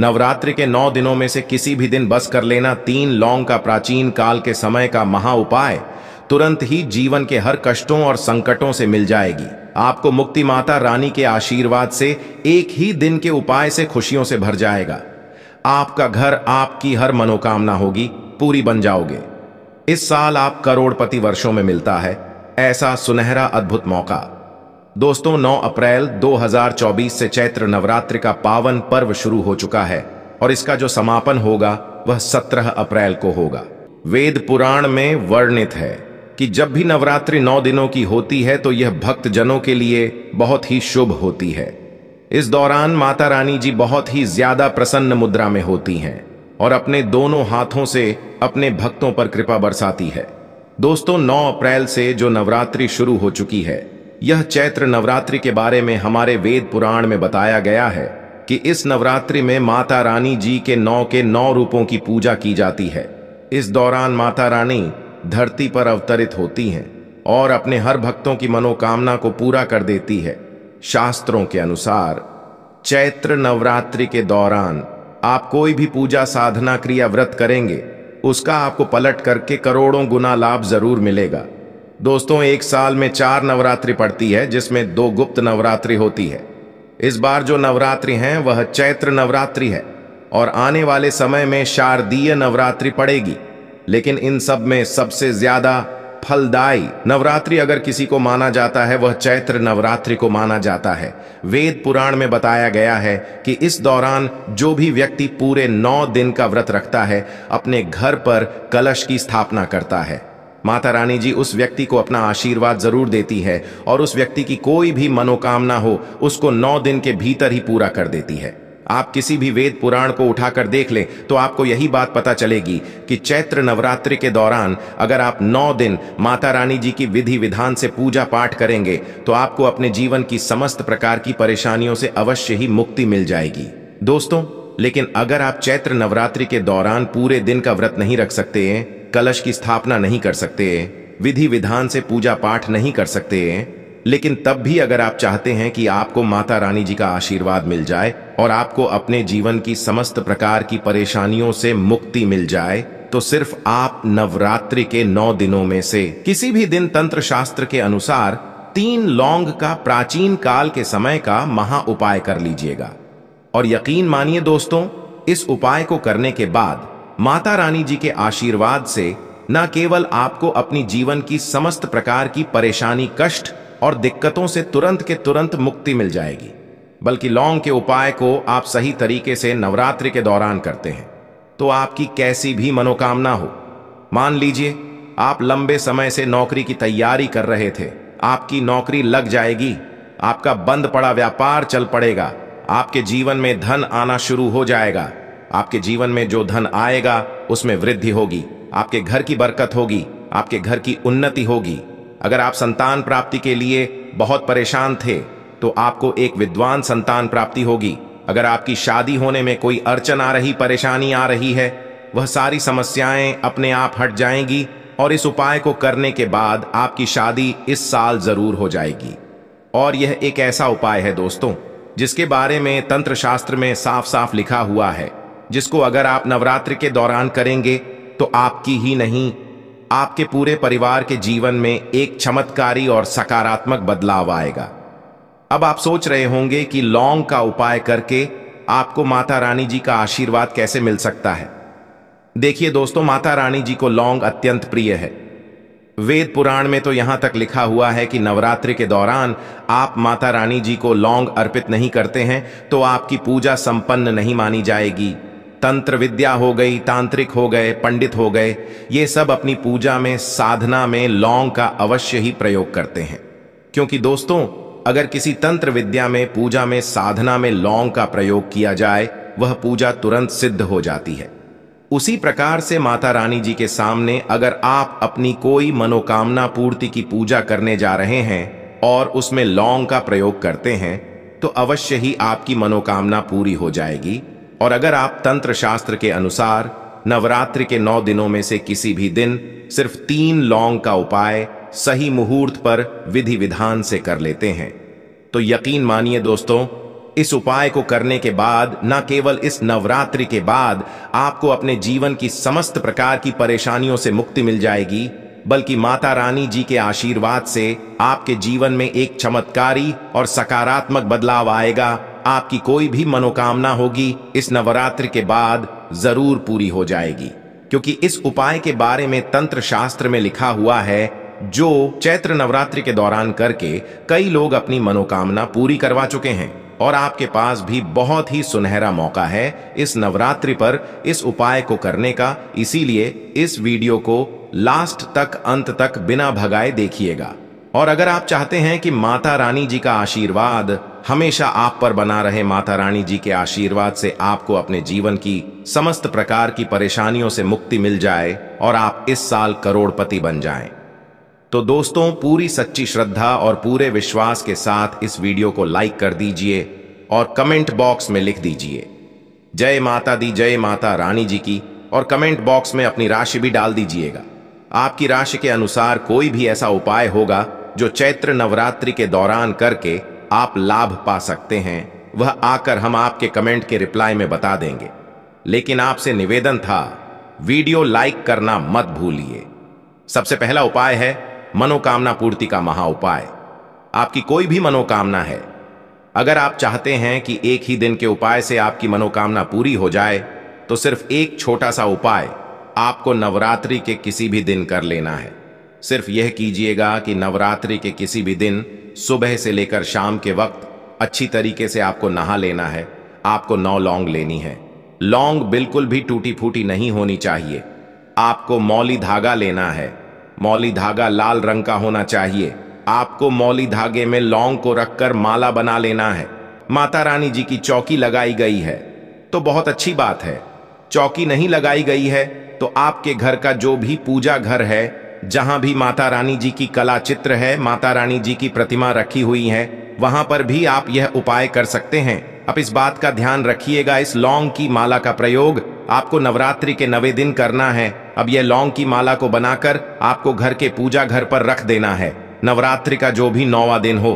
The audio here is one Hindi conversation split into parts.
नवरात्रि के नौ दिनों में से किसी भी दिन बस कर लेना तीन लौंग का प्राचीन काल के समय का महा उपाय तुरंत ही जीवन के हर कष्टों और संकटों से मिल जाएगी आपको मुक्ति माता रानी के आशीर्वाद से एक ही दिन के उपाय से खुशियों से भर जाएगा आपका घर आपकी हर मनोकामना होगी पूरी बन जाओगे इस साल आप करोड़पति वर्षों में मिलता है ऐसा सुनहरा अद्भुत मौका दोस्तों 9 अप्रैल 2024 से चैत्र नवरात्र का पावन पर्व शुरू हो चुका है और इसका जो समापन होगा वह 17 अप्रैल को होगा वेद पुराण में वर्णित है कि जब भी नवरात्रि नौ दिनों की होती है तो यह भक्त जनों के लिए बहुत ही शुभ होती है इस दौरान माता रानी जी बहुत ही ज्यादा प्रसन्न मुद्रा में होती हैं और अपने दोनों हाथों से अपने भक्तों पर कृपा बरसाती है दोस्तों 9 अप्रैल से जो नवरात्रि शुरू हो चुकी है यह चैत्र नवरात्रि के बारे में हमारे वेद पुराण में बताया गया है कि इस नवरात्रि में माता रानी जी के नौ के नौ रूपों की पूजा की जाती है इस दौरान माता रानी धरती पर अवतरित होती हैं और अपने हर भक्तों की मनोकामना को पूरा कर देती है शास्त्रों के अनुसार चैत्र नवरात्रि के दौरान आप कोई भी पूजा साधना क्रिया व्रत करेंगे उसका आपको पलट करके करोड़ों गुना लाभ जरूर मिलेगा दोस्तों एक साल में चार नवरात्रि पड़ती है जिसमें दो गुप्त नवरात्रि होती है इस बार जो नवरात्रि हैं वह चैत्र नवरात्रि है और आने वाले समय में शारदीय नवरात्रि पड़ेगी लेकिन इन सब में सबसे ज्यादा फलदायी नवरात्रि अगर किसी को माना जाता है वह चैत्र नवरात्रि को माना जाता है वेद पुराण में बताया गया है कि इस दौरान जो भी व्यक्ति पूरे नौ दिन का व्रत रखता है अपने घर पर कलश की स्थापना करता है माता रानी जी उस व्यक्ति को अपना आशीर्वाद जरूर देती है और उस व्यक्ति की कोई भी मनोकामना हो उसको नौ दिन के भीतर ही पूरा कर देती है आप किसी भी वेद पुराण को उठाकर देख लें तो आपको यही बात पता चलेगी कि चैत्र नवरात्रि के दौरान अगर आप नौ दिन माता रानी जी की विधि विधान से पूजा पाठ करेंगे तो आपको अपने जीवन की समस्त प्रकार की परेशानियों से अवश्य ही मुक्ति मिल जाएगी दोस्तों लेकिन अगर आप चैत्र नवरात्रि के दौरान पूरे दिन का व्रत नहीं रख सकते हैं कलश की स्थापना नहीं कर सकते विधि विधान से पूजा पाठ नहीं कर सकते लेकिन तब भी अगर आप चाहते हैं कि आपको माता रानी जी का आशीर्वाद मिल जाए और आपको अपने जीवन की समस्त प्रकार की परेशानियों से मुक्ति मिल जाए तो सिर्फ आप नवरात्रि के नौ दिनों में से किसी भी दिन तंत्र शास्त्र के अनुसार तीन लौंग का प्राचीन काल के समय का महा उपाय कर लीजिएगा और यकीन मानिए दोस्तों इस उपाय को करने के बाद माता रानी जी के आशीर्वाद से न केवल आपको अपनी जीवन की समस्त प्रकार की परेशानी कष्ट और दिक्कतों से तुरंत के तुरंत मुक्ति मिल जाएगी बल्कि लौंग के उपाय को आप सही तरीके से नवरात्रि के दौरान करते हैं तो आपकी कैसी भी मनोकामना हो मान लीजिए आप लंबे समय से नौकरी की तैयारी कर रहे थे आपकी नौकरी लग जाएगी आपका बंद पड़ा व्यापार चल पड़ेगा आपके जीवन में धन आना शुरू हो जाएगा आपके जीवन में जो धन आएगा उसमें वृद्धि होगी आपके घर की बरकत होगी आपके घर की उन्नति होगी अगर आप संतान प्राप्ति के लिए बहुत परेशान थे तो आपको एक विद्वान संतान प्राप्ति होगी अगर आपकी शादी होने में कोई अड़चन आ रही परेशानी आ रही है वह सारी समस्याएं अपने आप हट जाएंगी और इस उपाय को करने के बाद आपकी शादी इस साल जरूर हो जाएगी और यह एक ऐसा उपाय है दोस्तों जिसके बारे में तंत्र शास्त्र में साफ साफ लिखा हुआ है जिसको अगर आप नवरात्र के दौरान करेंगे तो आपकी ही नहीं आपके पूरे परिवार के जीवन में एक चमत्कारी और सकारात्मक बदलाव आएगा अब आप सोच रहे होंगे कि लौंग का उपाय करके आपको माता रानी जी का आशीर्वाद कैसे मिल सकता है देखिए दोस्तों माता रानी जी को लौंग अत्यंत प्रिय है वेद पुराण में तो यहां तक लिखा हुआ है कि नवरात्रि के दौरान आप माता रानी जी को लौंग अर्पित नहीं करते हैं तो आपकी पूजा संपन्न नहीं मानी जाएगी तंत्र विद्या हो गई तांत्रिक हो गए पंडित हो गए ये सब अपनी पूजा में साधना में लौंग का अवश्य ही प्रयोग करते हैं क्योंकि दोस्तों अगर किसी तंत्र विद्या में पूजा में साधना में लौंग का प्रयोग किया जाए वह पूजा तुरंत सिद्ध हो जाती है उसी प्रकार से माता रानी जी के सामने अगर आप अपनी कोई मनोकामना पूर्ति की पूजा करने जा रहे हैं और उसमें लौंग का प्रयोग करते हैं तो अवश्य ही आपकी मनोकामना पूरी हो जाएगी और अगर आप तंत्र शास्त्र के अनुसार नवरात्रि के नौ दिनों में से किसी भी दिन सिर्फ तीन लौंग का उपाय सही मुहूर्त पर विधि विधान से कर लेते हैं तो यकीन मानिए दोस्तों इस उपाय को करने के बाद न केवल इस नवरात्रि के बाद आपको अपने जीवन की समस्त प्रकार की परेशानियों से मुक्ति मिल जाएगी बल्कि माता रानी जी के आशीर्वाद से आपके जीवन में एक चमत्कारी और सकारात्मक बदलाव आएगा आपकी कोई भी मनोकामना होगी इस नवरात्र के बाद जरूर पूरी हो जाएगी क्योंकि इस उपाय के बारे में तंत्र शास्त्र में लिखा हुआ है जो चैत्र नवरात्रि के दौरान करके कई लोग अपनी मनोकामना पूरी करवा चुके हैं और आपके पास भी बहुत ही सुनहरा मौका है इस नवरात्रि पर इस उपाय को करने का इसीलिए इस वीडियो को लास्ट तक अंत तक बिना भगाए देखिएगा और अगर आप चाहते हैं कि माता रानी जी का आशीर्वाद हमेशा आप पर बना रहे माता रानी जी के आशीर्वाद से आपको अपने जीवन की समस्त प्रकार की परेशानियों से मुक्ति मिल जाए और आप इस साल करोड़पति बन जाएं। तो दोस्तों पूरी सच्ची श्रद्धा और पूरे विश्वास के साथ इस वीडियो को लाइक कर दीजिए और कमेंट बॉक्स में लिख दीजिए जय माता दी जय माता रानी जी की और कमेंट बॉक्स में अपनी राशि भी डाल दीजिएगा आपकी राशि के अनुसार कोई भी ऐसा उपाय होगा जो चैत्र नवरात्रि के दौरान करके आप लाभ पा सकते हैं वह आकर हम आपके कमेंट के रिप्लाई में बता देंगे लेकिन आपसे निवेदन था वीडियो लाइक करना मत भूलिए सबसे पहला उपाय है मनोकामना पूर्ति का महा उपाय आपकी कोई भी मनोकामना है अगर आप चाहते हैं कि एक ही दिन के उपाय से आपकी मनोकामना पूरी हो जाए तो सिर्फ एक छोटा सा उपाय आपको नवरात्रि के किसी भी दिन कर लेना है सिर्फ यह कीजिएगा कि नवरात्रि के किसी भी दिन सुबह से लेकर शाम के वक्त अच्छी तरीके से आपको नहा लेना है आपको नौ लौंग लेनी है लौंग बिल्कुल भी टूटी फूटी नहीं होनी चाहिए आपको मौली धागा लेना है मौली धागा लाल रंग का होना चाहिए आपको मौली धागे में लौंग को रखकर माला बना लेना है माता रानी जी की चौकी लगाई गई है तो बहुत अच्छी बात है चौकी नहीं लगाई गई है तो आपके घर का जो भी पूजा घर है जहां भी माता रानी जी की कला चित्र है माता रानी जी की प्रतिमा रखी हुई है वहां पर भी आप यह उपाय कर सकते हैं अब इस बात का ध्यान रखिएगा इस लौंग की माला का प्रयोग आपको नवरात्रि के नवे दिन करना है अब यह लौंग की माला को बनाकर आपको घर के पूजा घर पर रख देना है नवरात्रि का जो भी नौवा दिन हो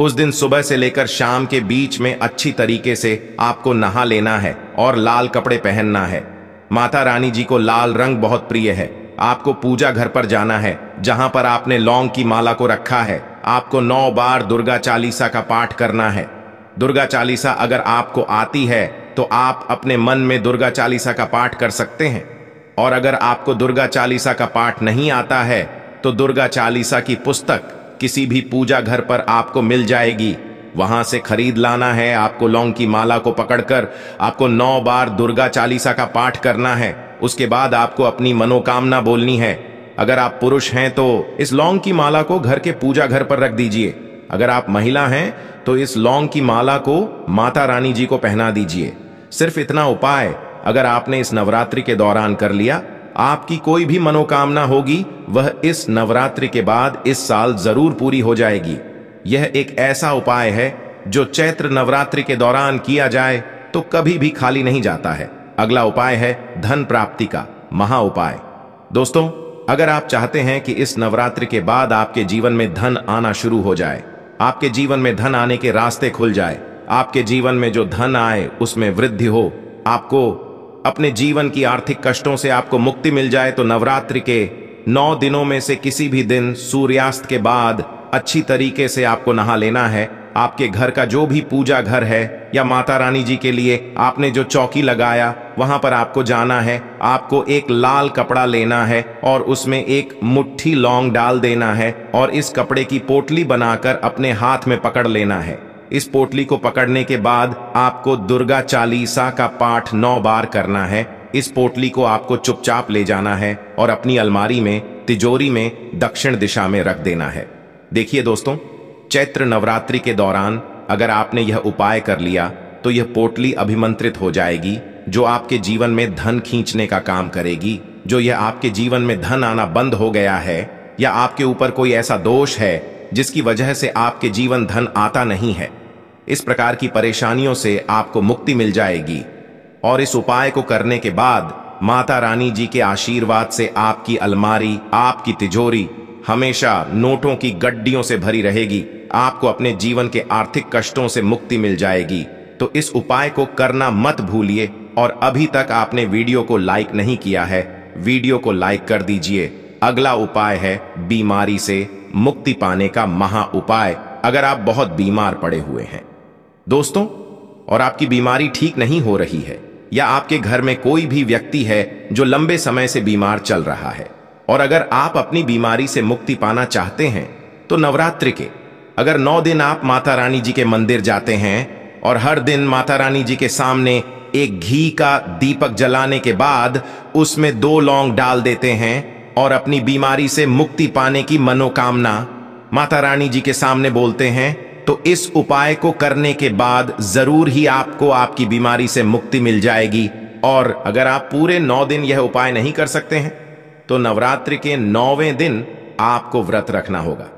उस दिन सुबह से लेकर शाम के बीच में अच्छी तरीके से आपको नहा लेना है और लाल कपड़े पहनना है माता रानी जी को लाल रंग बहुत प्रिय है आपको पूजा घर पर जाना है जहां पर आपने लौंग की माला को रखा है आपको नौ बार दुर्गा चालीसा का पाठ करना है दुर्गा चालीसा अगर आपको आती है तो आप अपने मन में दुर्गा चालीसा का पाठ कर सकते हैं और अगर आपको दुर्गा चालीसा का पाठ नहीं आता है तो दुर्गा चालीसा की पुस्तक किसी भी पूजा घर पर आपको मिल जाएगी वहां से खरीद लाना है आपको लौंग की माला को पकड़कर आपको नौ बार दुर्गा चालीसा का पाठ करना है उसके बाद आपको अपनी मनोकामना बोलनी है अगर आप पुरुष हैं तो इस लौंग की माला को घर के पूजा घर पर रख दीजिए अगर आप महिला हैं तो इस लौंग की माला को माता रानी जी को पहना दीजिए सिर्फ इतना उपाय अगर आपने इस नवरात्रि के दौरान कर लिया आपकी कोई भी मनोकामना होगी वह इस नवरात्रि के बाद इस साल जरूर पूरी हो जाएगी यह एक ऐसा उपाय है जो चैत्र नवरात्रि के दौरान किया जाए तो कभी भी खाली नहीं जाता है अगला उपाय है धन प्राप्ति का महा उपाय दोस्तों अगर आप चाहते हैं कि इस नवरात्र के बाद आपके जीवन में धन आना शुरू हो जाए आपके जीवन में धन आने के रास्ते खुल जाए आपके जीवन में जो धन आए उसमें वृद्धि हो आपको अपने जीवन की आर्थिक कष्टों से आपको मुक्ति मिल जाए तो नवरात्रि के नौ दिनों में से किसी भी दिन सूर्यास्त के बाद अच्छी तरीके से आपको नहा लेना है आपके घर का जो भी पूजा घर है या माता रानी जी के लिए आपने जो चौकी लगाया वहां पर आपको जाना है आपको एक लाल कपड़ा लेना है और उसमें एक मुट्ठी लौंग डाल देना है और इस कपड़े की पोटली बनाकर अपने हाथ में पकड़ लेना है इस पोटली को पकड़ने के बाद आपको दुर्गा चालीसा का पाठ नौ बार करना है इस पोटली को आपको चुपचाप ले जाना है और अपनी अलमारी में तिजोरी में दक्षिण दिशा में रख देना है देखिए दोस्तों चैत्र नवरात्रि के दौरान अगर आपने यह उपाय कर लिया तो यह पोटली अभिमंत्रित हो जाएगी जो आपके जीवन में धन खींचने का काम करेगी जो यह आपके जीवन में धन आना बंद हो गया है या आपके ऊपर कोई ऐसा दोष है जिसकी वजह से आपके जीवन धन आता नहीं है इस प्रकार की परेशानियों से आपको मुक्ति मिल जाएगी और इस उपाय को करने के बाद माता रानी जी के आशीर्वाद से आपकी अलमारी आपकी तिजोरी हमेशा नोटों की गड्डियों से भरी रहेगी आपको अपने जीवन के आर्थिक कष्टों से मुक्ति मिल जाएगी तो इस उपाय को करना मत भूलिए और अभी तक आपने वीडियो को लाइक नहीं किया है वीडियो को लाइक कर दीजिए अगला उपाय है बीमारी से मुक्ति पाने का महा उपाय अगर आप बहुत बीमार पड़े हुए हैं दोस्तों और आपकी बीमारी ठीक नहीं हो रही है या आपके घर में कोई भी व्यक्ति है जो लंबे समय से बीमार चल रहा है और अगर आप अपनी बीमारी से मुक्ति पाना चाहते हैं तो नवरात्रि के अगर नौ दिन आप माता रानी जी के मंदिर जाते हैं और हर दिन माता रानी जी के सामने एक घी का दीपक जलाने के बाद उसमें दो लौंग डाल देते हैं और अपनी बीमारी से मुक्ति पाने की मनोकामना माता रानी जी के सामने बोलते हैं तो इस उपाय को करने के बाद जरूर ही आपको आपकी बीमारी से मुक्ति मिल जाएगी और अगर आप पूरे नौ दिन यह उपाय नहीं कर सकते हैं तो नवरात्रि के नौवें दिन आपको व्रत रखना होगा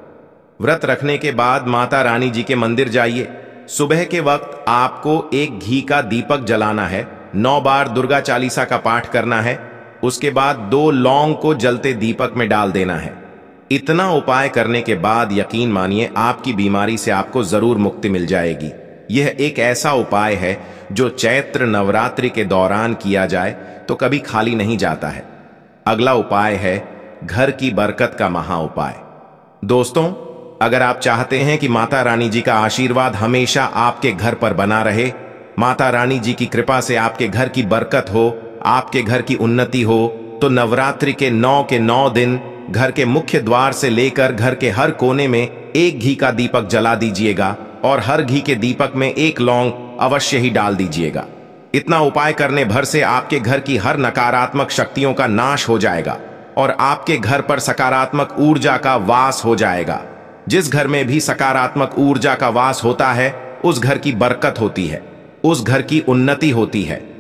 व्रत रखने के बाद माता रानी जी के मंदिर जाइए सुबह के वक्त आपको एक घी का दीपक जलाना है नौ बार दुर्गा चालीसा का पाठ करना है उसके बाद दो लौंग को जलते दीपक में डाल देना है इतना उपाय करने के बाद यकीन मानिए आपकी बीमारी से आपको जरूर मुक्ति मिल जाएगी यह एक ऐसा उपाय है जो चैत्र नवरात्रि के दौरान किया जाए तो कभी खाली नहीं जाता है अगला उपाय है घर की बरकत का महा उपाय दोस्तों अगर आप चाहते हैं कि माता रानी जी का आशीर्वाद हमेशा आपके घर पर बना रहे माता रानी जी की कृपा से आपके घर की बरकत हो आपके घर की उन्नति हो तो नवरात्रि के नौ के नौ दिन घर के मुख्य द्वार से लेकर घर के हर कोने में एक घी का दीपक जला दीजिएगा और हर घी के दीपक में एक लौंग अवश्य ही डाल दीजिएगा इतना उपाय करने भर से आपके घर की हर नकारात्मक शक्तियों का नाश हो जाएगा और आपके घर पर सकारात्मक ऊर्जा का वास हो जाएगा जिस घर में भी सकारात्मक ऊर्जा का वास होता है उस घर की बरकत होती है उस घर की उन्नति होती है